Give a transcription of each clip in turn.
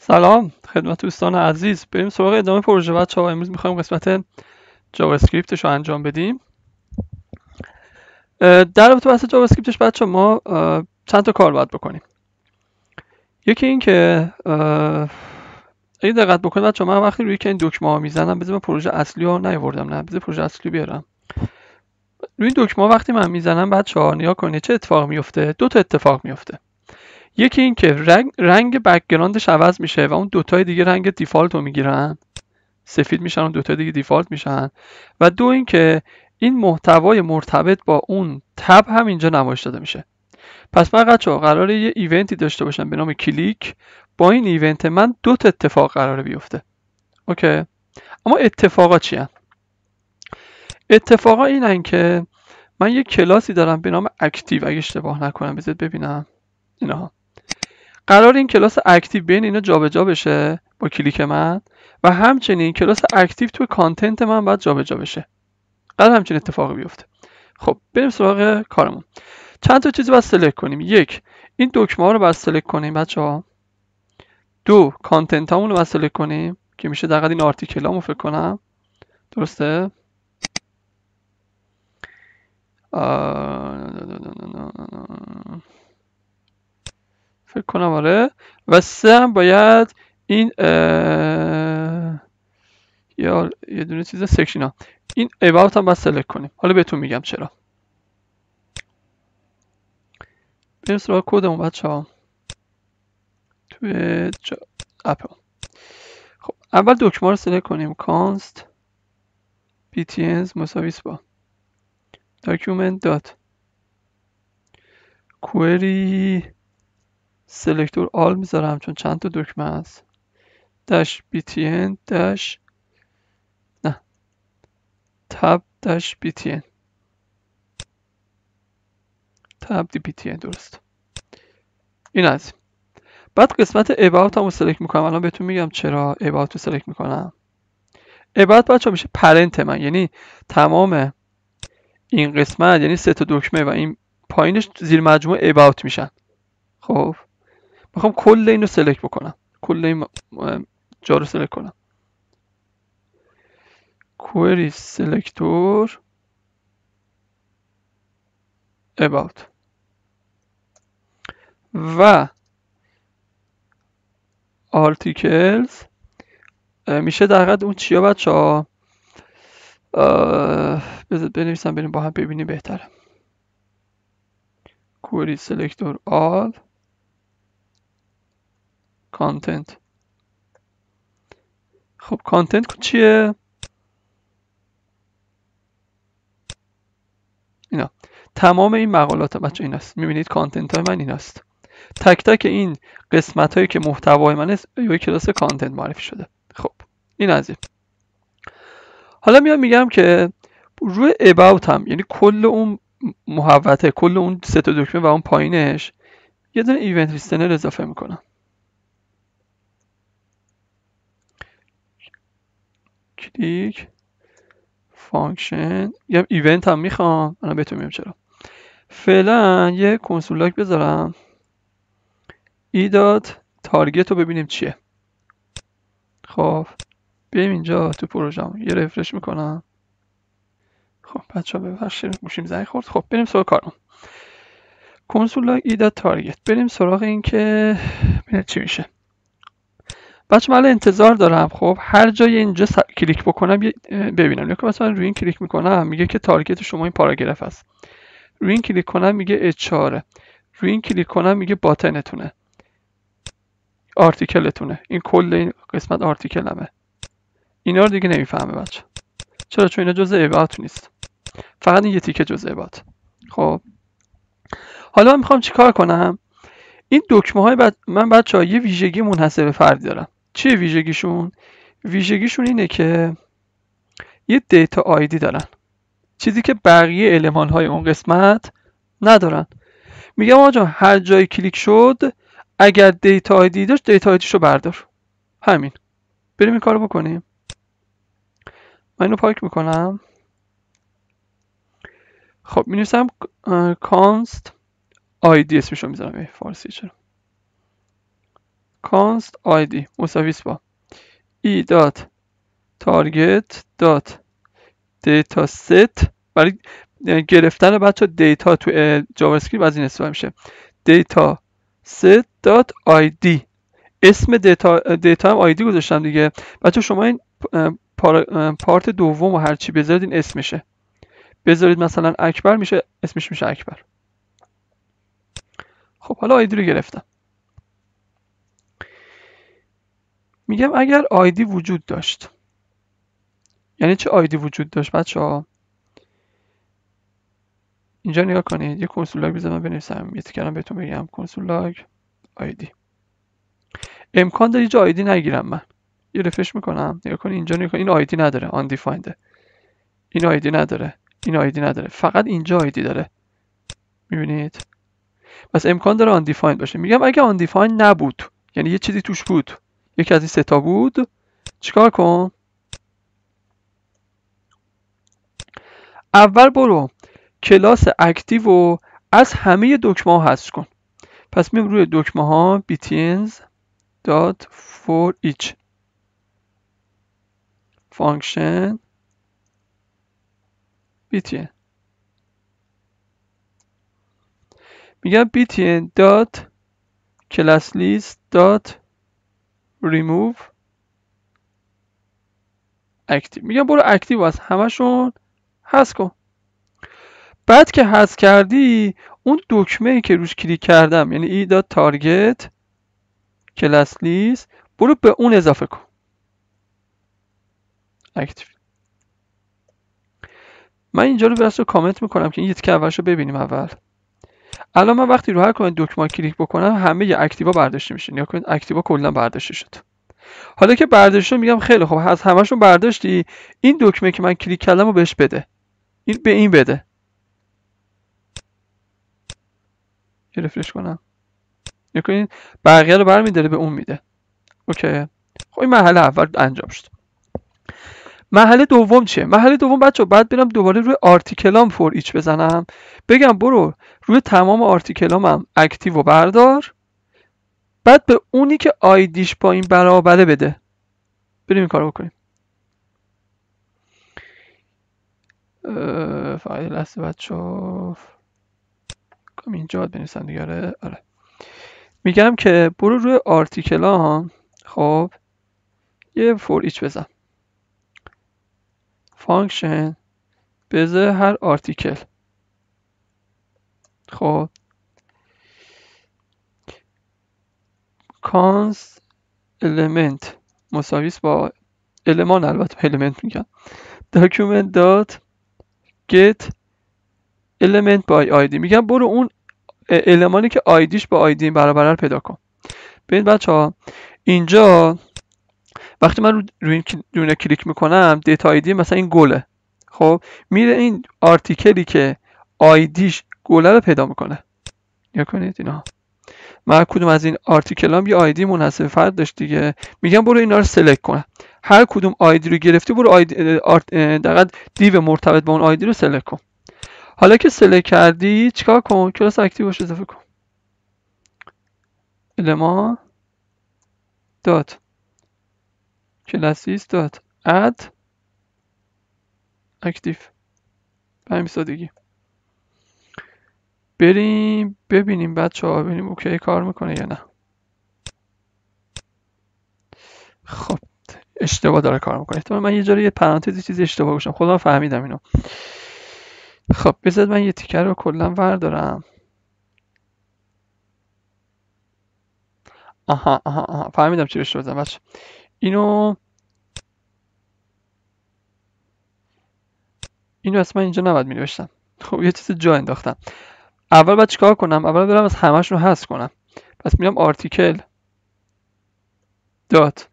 سلام خدمت دوستان عزیز بریم سراغ ادامه پروژه بچه ها امروز میخوایم قسمت جاوا رو انجام بدیم در رابطه بحث جاوا اسکریپتش بچه ما چند تا کار باید بکنیم یکی این که اگه دقت بکنید بچه من وقتی روی که این دکمه ها میزنم بذار پروژه اصلی رو نیاوردم نه بذار پروژه اصلی بیارم روی دکمه وقتی من میزنم بچه ها نیا کنید چه اتفاق میفته دو تا اتفاق میفته یکی این که رنگ, رنگ بکگراندش عوض میشه و اون دوتای دیگه رنگ دیفالت رو میگیرن سفید میشن و دوتای دیگه دیفالت میشن و دو اینکه این محتوای مرتبط با اون تب هم اینجا نمایش داده میشه پس من بچه قراره یه ایونتی داشته باشم به نام کلیک با این ایونت من دو تا اتفاق قراره بیفته اوکی اما اتفاقا چی اتفاقا اینن که من یه کلاسی دارم به نام اکتیو اگه اشتباه نکنم بذارید ببینم اینها قرار این کلاس اکتیو بین اینا جابجا جا بشه با کلیک من و همچنین کلاس اکتیو تو کانتنت من باید جابجا بشه قرار همچین اتفاقی بیفته خب بریم سراغ کارمون چند تا چیز باید سلکت کنیم یک این دکمه ها رو باید سلکت کنیم بچه ها دو کانتنت رو باید سلکت کنیم که میشه دقیقا این آرتیکل رو فکر کنم درسته فکر کنم آره و سه هم باید این یا یه دونه چیز سکشن ها این about هم باید سلک کنیم حالا بهتون میگم چرا بریم سراغ کودمون بچه ها توی جا... اپ خب اول دکمه رو سلکت کنیم const btns مساویس با داکیومنت دات سلکتور آل میذارم چون چند تا دکمه است دش btn دش نه تب دش btn تب دی btn درست این از بعد قسمت about هم رو سلکت میکنم الان بهتون میگم چرا about رو سلکت میکنم about بچه میشه پرنت من یعنی تمام این قسمت یعنی سه تا دکمه و این پایینش زیر مجموعه about میشن خب میخوام کل این رو سلکت بکنم کل این جا رو سلکت کنم query selector about و articles میشه در حقیقت اون چیا بچه ها بذار بنویسم بریم با هم ببینیم بهتره query selector all کانتنت خب کانتنت خب چیه اینا تمام این مقالات ها بچه این است میبینید کانتنت های من این است تک تک این قسمت هایی که محتوای من است یه کلاس کانتنت معرفی شده خب این از این حالا میام میگم که روی about هم یعنی کل اون محوته کل اون سه دکمه و اون پایینش یه دونه ایونت لیستنر اضافه میکنم کلیک فانکشن یا ایونت هم میخوام الان بهتون میگم چرا فعلا یه کنسول لاک بذارم ای داد تارگت رو ببینیم چیه خب بیایم اینجا تو پروژم یه رفرش میکنم خب بچه ها ببخشید گوشیم زنگ خورد خب بریم سراغ کارم کنسول لاک ای داد تارگت بریم سراغ این که چی میشه بچه من انتظار دارم خب هر جای اینجا کلیک بکنم ببینم یا مثلا روی این کلیک میکنم میگه که تارگت شما این پاراگراف است روی این کلیک کنم میگه اچاره روی این کلیک کنم میگه باتنتونه آرتیکلتونه این کل این قسمت آرتیکلمه اینا رو دیگه نمیفهمه بچه چرا چون اینا جزء ابات نیست فقط این یه تیکه جزء ابات خب حالا من میخوام چیکار کنم این دکمه های من بچه یه ویژگی منحصر به فردی دارم چیه ویژگیشون ویژگیشون اینه که یه دیتا آیدی دارن چیزی که بقیه علمان های اون قسمت ندارن میگم آقا هر جایی کلیک شد اگر دیتا آیدی داشت دیتا آیدیش رو بردار همین بریم این کارو بکنیم من اینو پاک میکنم خب می نویسم کانست آیدی اسمش رو میزنم فارسی چرا کانست id` مساویس با ای تارگت برای گرفتن بچه دیتا تو جاوا اسکریپت از این استفاده میشه دیتا ست دات اسم دیتا, دیتا e, هم آیدی گذاشتم دیگه بچه شما این e, e, پارت دوم و هرچی بذارید این اسمشه بذارید مثلا اکبر میشه اسمش میشه اکبر خب حالا آیدی رو گرفتم میگم اگر آیدی وجود داشت یعنی چه آیدی وجود داشت بچه ها اینجا نگاه کنید یه کنسول لاگ بذار من بنویسم یه تیکرم بهتون بگم کنسول لاگ آیدی امکان داره اینجا آیدی نگیرم من یه رفش میکنم نگاه کنید اینجا نگاه این آیدی نداره آن این آیدی نداره این آیدی نداره فقط اینجا آیدی داره میبینید پس امکان داره آن دیفایند باشه میگم اگه آن نبود یعنی یه چیزی توش بود یکی از این ستا بود چیکار کن اول برو کلاس اکتیو رو از همه دکمه ها حذف کن پس میم روی دکمه ها بیتینز dot for each. فانکشن btn میگم btn dot class list dot remove active میگم برو اکتیو از همشون هست کن بعد که هست کردی اون دکمه ای که روش کلیک کردم یعنی ای داد تارگت کلاس لیست برو به اون اضافه کن اکتیو من اینجا رو برس رو کامنت میکنم که این یه که اولش رو ببینیم اول الان من وقتی رو هر کدوم دکمه کلیک بکنم همه اکتیوا برداشته میشه نیا کنید اکتیوا کلا برداشته شد حالا که برداشته میگم خیلی خب از همشون برداشتی این دکمه که من کلیک کردم رو بهش بده این به این بده یه رفرش کنم نیا کنید بقیه رو برمیداره به اون میده اوکی خب این مرحله اول انجام شد محله دوم چیه محله دوم بچه بعد برم دوباره روی آرتیکلام فور ایچ بزنم بگم برو روی تمام آرتیکلامم اکتیو و بردار بعد به اونی که آیدیش با این برابره بده بریم این کارو بکنیم فایل لحظه بچه کم اینجا بنویسم دیگه آره،, آره میگم که برو روی آرتیکلام خب یه فور ایچ بزن فانکشن بذار هر آرتیکل خب کانس المنت مساویس با المان البته المنت میگن داکیومنت دات گت element by id میگن برو اون المانی که آیدیش با آیدی برابر پیدا کن ببین بچه ها اینجا وقتی من روی این کلیک میکنم دیتا آیدی مثلا این گله خب میره این آرتیکلی که آیدیش گله رو پیدا میکنه یا کنید اینا من کدوم از این آرتیکل هم یه آیدی منحصر فرد داشت دیگه میگم برو اینا رو سلکت کن هر کدوم آیدی رو گرفتی برو آیدی آرت... دیو مرتبط با اون آیدی رو سلک کن حالا که سلکت کردی چیکار کن کلاس اکتیوش اضافه کن الما داد کلاسیست داد اد اکتیف به همین سادگی بریم ببینیم بچه ها ببینیم اوکی کار میکنه یا نه خب اشتباه داره کار میکنه احتمال من یه جاره یه پرانتزی چیزی اشتباه گوشم خدا فهمیدم اینو خب بذار من یه تیکر رو کلا وردارم آها آها آها فهمیدم چی اشتباه زدم بچه اینو اینو اصلا من اینجا نباید می نوشتم خب یه چیز جا انداختم اول باید چیکار کنم اول برم از همش رو حذف کنم پس میرم آرتیکل دات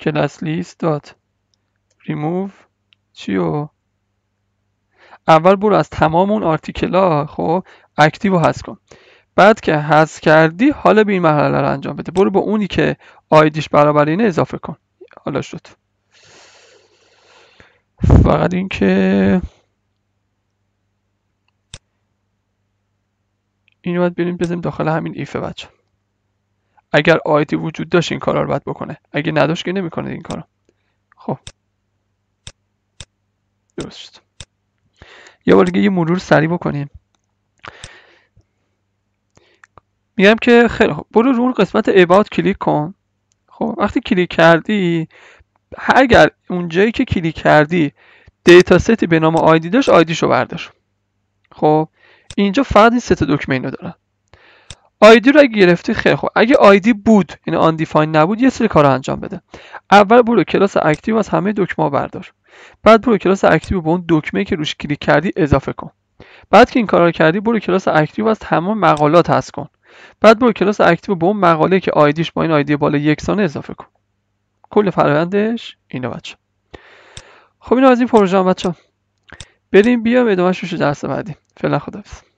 کلاس لیست دات ریموو چیو اول برو از تمام اون آرتیکل ها خب اکتیو رو حذف کن بعد که حذف کردی حالا به این مرحله رو انجام بده برو به اونی که آیدیش برابر اینه اضافه کن حالا شد فقط اینکه اینو باید بریم بزنیم داخل همین ایفه بچه اگر آیدی وجود داشت این کار رو باید بکنه اگه نداشت که نمیکنه این کار خب درست شد یه بار دیگه یه مرور سریع بکنیم میگم که خیلی خوب برو رو قسمت about کلیک کن خب وقتی کلیک کردی اگر اونجایی که کلیک کردی دیتا ستی به نام آیدی داشت شو بردار خب اینجا فقط این ست دکمه اینو دارن آیدی رو اگه گرفتی خیلی خوب اگه آیدی بود این آن دیفاین نبود یه سری کار انجام بده اول برو کلاس اکتیو از همه دکمه بردار بعد برو کلاس اکتیو به اون دکمه که روش کلیک کردی اضافه کن بعد که این کار رو کردی برو کلاس اکتیو از تمام مقالات هست کن بعد برو کلاس اکتیو به اون مقاله که آیدیش با این آیدی بالا یکسانه اضافه کن کل فرایندش اینه بچه خب اینو از این پروژه هم بچه بریم بیام ادامهش رو درس بعدی فعلا خداحافظ